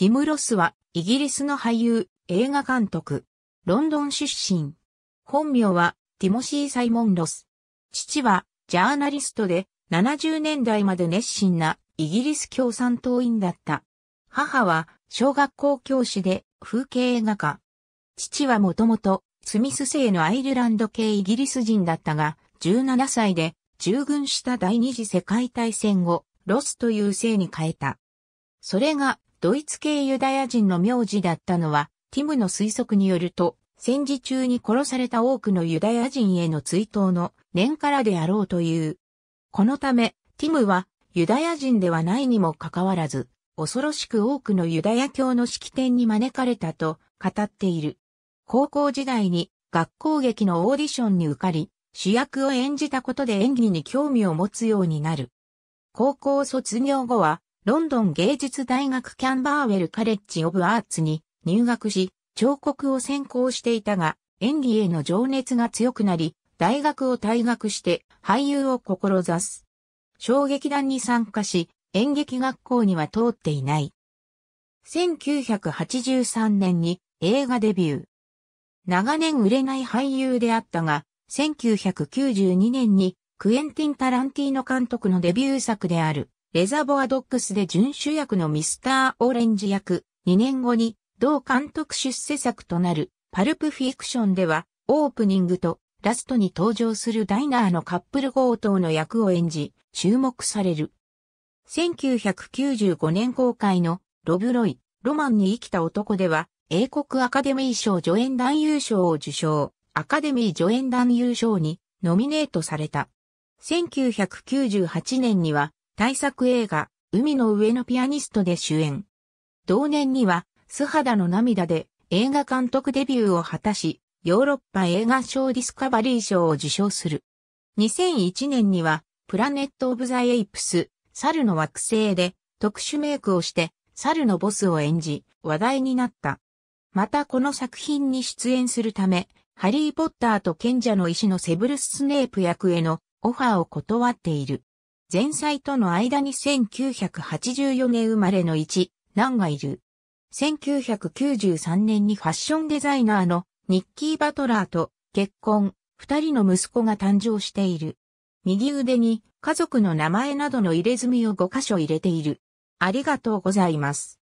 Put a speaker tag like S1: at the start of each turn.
S1: ティム・ロスは、イギリスの俳優、映画監督。ロンドン出身。本名は、ティモシー・サイモン・ロス。父は、ジャーナリストで、70年代まで熱心な、イギリス共産党員だった。母は、小学校教師で、風景画家。父はもともと、スミス製のアイルランド系イギリス人だったが、17歳で、従軍した第二次世界大戦後、ロスという姓に変えた。それがドイツ系ユダヤ人の名字だったのは、ティムの推測によると、戦時中に殺された多くのユダヤ人への追悼の年からであろうという。このため、ティムはユダヤ人ではないにもかかわらず、恐ろしく多くのユダヤ教の式典に招かれたと語っている。高校時代に学校劇のオーディションに受かり、主役を演じたことで演技に興味を持つようになる。高校卒業後はロンドン芸術大学キャンバーウェルカレッジ・オブ・アーツに入学し、彫刻を専攻していたが、演技への情熱が強くなり、大学を退学して俳優を志す。小劇団に参加し、演劇学校には通っていない。1983年に映画デビュー。長年売れない俳優であったが、1992年にクエンティン・タランティーノ監督のデビュー作であるレザボアドックスで準主役のミスター・オレンジ役、2年後に同監督出世作となるパルプフィクションではオープニングとラストに登場するダイナーのカップル強盗の役を演じ注目される。1995年公開のロブロイ、ロマンに生きた男では英国アカデミー賞助演男優賞を受賞、アカデミー助演男優賞にノミネートされた。1998年には大作映画、海の上のピアニストで主演。同年には、素肌の涙で映画監督デビューを果たし、ヨーロッパ映画賞ディスカバリー賞を受賞する。2001年には、プラネット・オブ・ザ・エイプス、猿の惑星で特殊メイクをして、猿のボスを演じ、話題になった。またこの作品に出演するため、ハリー・ポッターと賢者の石のセブルス・スネープ役へのオファーを断っている。前妻との間に1984年生まれの一男がいる。1993年にファッションデザイナーのニッキー・バトラーと結婚、二人の息子が誕生している。右腕に家族の名前などの入れ墨を5箇所入れている。ありがとうございます。